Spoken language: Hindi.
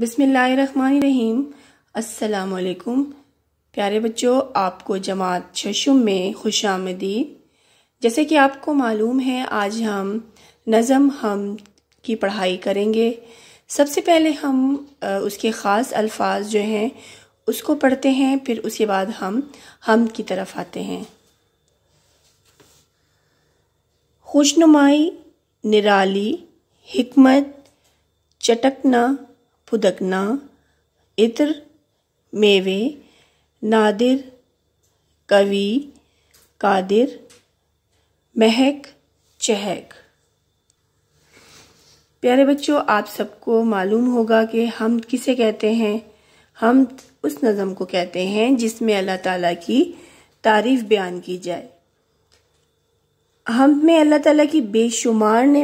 बिसमीम् असलकुम प्यारे बच्चों आपको जमात शशुम में खुश आमदी जैसे कि आपको मालूम है आज हम नज़म हम की पढ़ाई करेंगे सबसे पहले हम उसके ख़ास अल्फाज जो हैं उसको पढ़ते हैं फिर उसके बाद हम हम की तरफ आते हैं खुशनुमाई निराली हमत चटकना फुदकना इत्र मेवे नादिर कवि कादिर महक चहक प्यारे बच्चों आप सबको मालूम होगा कि हम किसे कहते हैं हम उस नज़म को कहते हैं जिसमें अल्लाह ताला की तारीफ बयान की जाए हम में अल्लाह ताला की बेशुमार ने